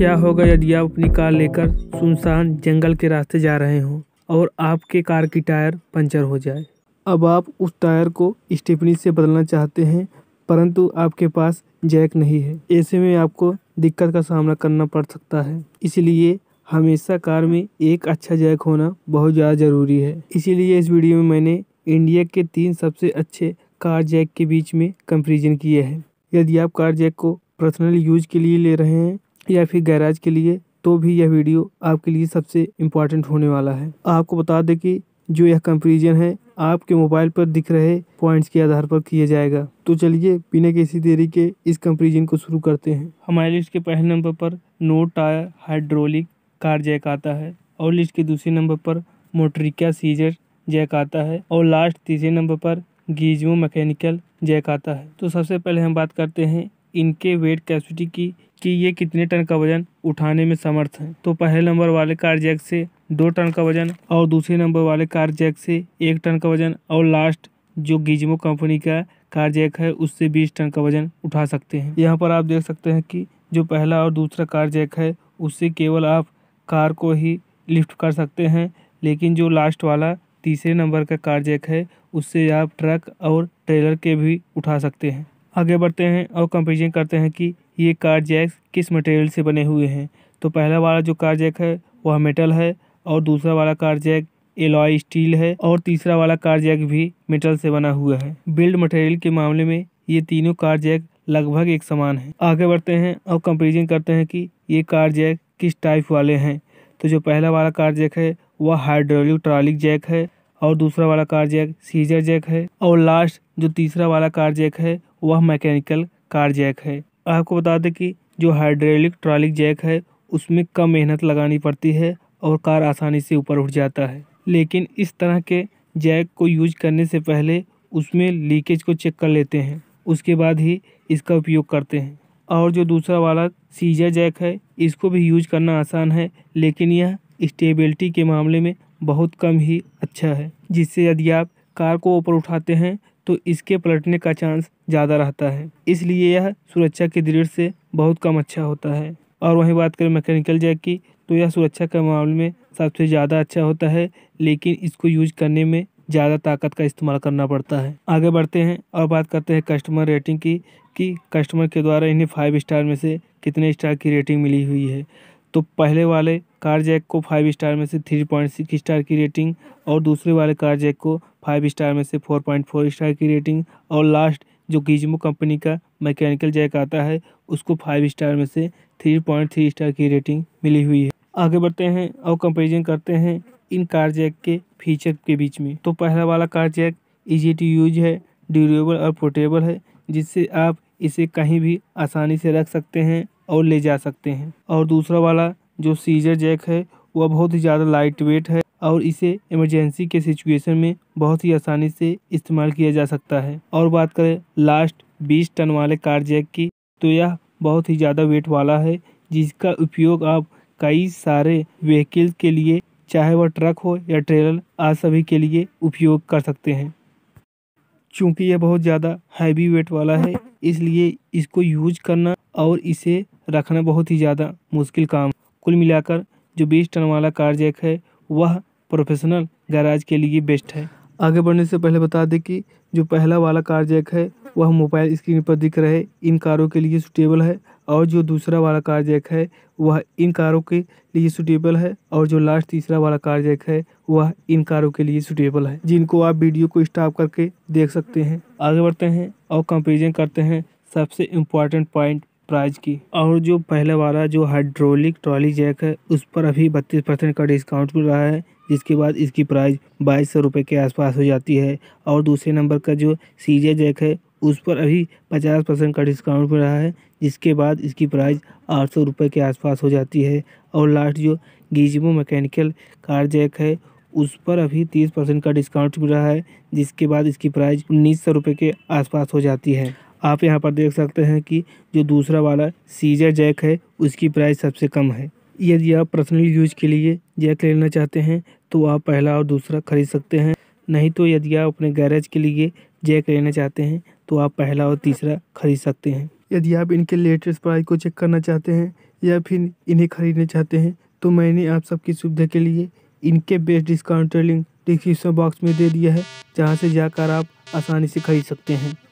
क्या होगा यदि आप अपनी कार लेकर सुनसान जंगल के रास्ते जा रहे हों और आपके कार की टायर पंचर हो जाए अब आप उस टायर को स्टेपनी से बदलना चाहते हैं परंतु आपके पास जैक नहीं है ऐसे में आपको दिक्कत का सामना करना पड़ सकता है इसलिए हमेशा कार में एक अच्छा जैक होना बहुत ज़्यादा ज़रूरी है इसीलिए इस वीडियो में मैंने इंडिया के तीन सबसे अच्छे कार जैक के बीच में कंपेरिजन किए है यदि आप कार जैक को पर्सनल यूज के लिए ले रहे हैं या फिर गैराज के लिए तो भी यह वीडियो आपके लिए सबसे इम्पॉर्टेंट होने वाला है आपको बता दें कि जो यह कंपेरिजन है आपके मोबाइल पर दिख रहे पॉइंट्स के आधार पर किया जाएगा तो चलिए बिना किसी देरी के इस कंपेरिजन को शुरू करते हैं हमारे लिस्ट के पहले नंबर पर नो टायर हाइड्रोलिक कार जैक आता है और लिस्ट के दूसरे नंबर पर मोटरिका सीजर जैक आता है और लास्ट तीसरे नंबर पर गीजो मैकेनिकल जैक आता है तो सबसे पहले हम बात करते हैं इनके वेट कैपेसिटी की कि ये कितने टन का वजन उठाने में समर्थ है तो पहले नंबर वाले कार जैक से दो टन का वजन और दूसरे नंबर वाले कार जैक से एक टन का वजन और लास्ट जो गिजमो कंपनी का कार जैक है उससे बीस टन का वजन उठा सकते हैं यहाँ पर आप देख सकते हैं कि जो पहला और दूसरा कार जैक है उससे केवल आप कार को ही लिफ्ट कर सकते हैं लेकिन जो लास्ट वाला तीसरे नंबर का कार जैक है उससे आप ट्रक और ट्रेलर के भी उठा सकते हैं आगे बढ़ते हैं और कंपेरिजन करते हैं कि ये कार जैक किस मटेरियल से बने हुए हैं तो पहला वाला जो कार जैक है वह मेटल है और दूसरा वाला कार जैक एलॉय स्टील है और तीसरा वाला कार जैक भी मेटल से बना हुआ है बिल्ड मटेरियल के मामले में ये तीनों कार जैक लगभग एक समान है आगे बढ़ते हैं और कंपेरिजन करते हैं कि ये कार जैक किस टाइप वाले हैं तो जो पहला वाला कार जैक है वह हाइड्रोलिक ट्रॉलिक जैक है और दूसरा वाला कार जैक सीजर जैक है और लास्ट जो तीसरा वाला कार जैक है वह मैकेनिकल कार जैक है आपको बता दें कि जो हाइड्रोलिक ट्रॉलिक जैक है उसमें कम मेहनत लगानी पड़ती है और कार आसानी से ऊपर उठ जाता है लेकिन इस तरह के जैक को यूज करने से पहले उसमें लीकेज को चेक कर लेते हैं उसके बाद ही इसका उपयोग करते हैं और जो दूसरा वाला सीजर जैक है इसको भी यूज करना आसान है लेकिन यह स्टेबिलिटी के मामले में बहुत कम ही अच्छा है जिससे यदि आप कार को ऊपर उठाते हैं तो इसके पलटने का चांस ज़्यादा रहता है इसलिए यह सुरक्षा की दृढ़ से बहुत कम अच्छा होता है और वहीं बात करें मैकेनिकल जैक की तो यह सुरक्षा के मामले में सबसे ज़्यादा अच्छा होता है लेकिन इसको यूज करने में ज़्यादा ताकत का इस्तेमाल करना पड़ता है आगे बढ़ते हैं और बात करते हैं कस्टमर रेटिंग की कि कस्टमर के द्वारा इन्हें फाइव स्टार में से कितने स्टार की रेटिंग मिली हुई है तो पहले वाले कार जैक को फाइव स्टार में से थ्री पॉइंट सिक्स स्टार की रेटिंग और दूसरे वाले कार जैक को फाइव स्टार में से फोर पॉइंट फोर स्टार की रेटिंग और लास्ट जो गिजमो कंपनी का मैकेनिकल जैक आता है उसको फाइव स्टार में से थ्री पॉइंट थ्री स्टार की रेटिंग मिली हुई है आगे बढ़ते हैं और कंपेरिजन करते हैं इन कार जैक के फीचर के बीच में तो पहला वाला car jack easy to use है ड्यूरेबल और पोर्टेबल है जिससे आप इसे कहीं भी आसानी से रख सकते हैं और ले जा सकते हैं और दूसरा वाला जो सीजर जैक है वह बहुत ही ज़्यादा लाइट वेट है और इसे इमरजेंसी के सिचुएशन में बहुत ही आसानी से इस्तेमाल किया जा सकता है और बात करें लास्ट बीस टन वाले कार जैक की तो यह बहुत ही ज़्यादा वेट वाला है जिसका उपयोग आप कई सारे व्हीकल के लिए चाहे वह ट्रक हो या ट्रेलर आज सभी के लिए उपयोग कर सकते हैं चूँकि यह बहुत ज़्यादा हैवी वेट वाला है इसलिए इसको यूज करना और इसे रखना बहुत ही ज़्यादा मुश्किल काम कुल मिलाकर जो बीस टन वाला कार जैक है वह प्रोफेशनल गैराज के लिए बेस्ट है आगे बढ़ने से पहले बता दें कि जो पहला वाला कार जैक है वह मोबाइल स्क्रीन पर दिख रहे इन कारों के लिए सुटेबल है और जो दूसरा वाला कार जैक है वह इन कारों के लिए सुटेबल है और जो लास्ट तीसरा वाला कार जैक है वह इन कारों के लिए सुटेबल है जिनको आप वीडियो को स्टॉप करके देख सकते हैं आगे बढ़ते हैं और कंपेरिजन करते हैं सबसे इम्पॉर्टेंट पॉइंट प्राइज की और जो पहले वाला जो हाइड्रोलिक ट्रॉली जैक है उस पर अभी बत्तीस परसेंट का डिस्काउंट मिल रहा है जिसके बाद इसकी प्राइस बाईस सौ रुपये के आसपास हो जाती है और दूसरे नंबर का जो सीजे जैक है उस पर अभी पचास परसेंट का डिस्काउंट मिल रहा है जिसके बाद इसकी प्राइस आठ सौ रुपये के आसपास हो जाती है और लास्ट जो गीजमो मैकेनिकल कार जैक है उस पर अभी तीस परसेंट का डिस्काउंट मिल रहा है जिसके बाद इसकी प्राइस उन्नीस सौ रुपये के आसपास हो जाती है आप यहाँ पर देख सकते हैं कि जो दूसरा वाला सीजर जैक है उसकी प्राइस सबसे कम है यदि आप पर्सनल यूज के लिए जैक लेना चाहते हैं तो आप पहला और दूसरा खरीद सकते हैं नहीं तो यदि आप अपने गैरेज के लिए जैक लेना चाहते हैं तो आप पहला और तीसरा खरीद सकते हैं यदि आप इनके लेटेस्ट प्राइस को चेक करना चाहते हैं या फिर इन्हें खरीदना चाहते हैं तो मैंने आप सबकी सुविधा के लिए इनके best discount link description box में दे दिया है जहाँ से जाकर आप आसानी से खरीद सकते हैं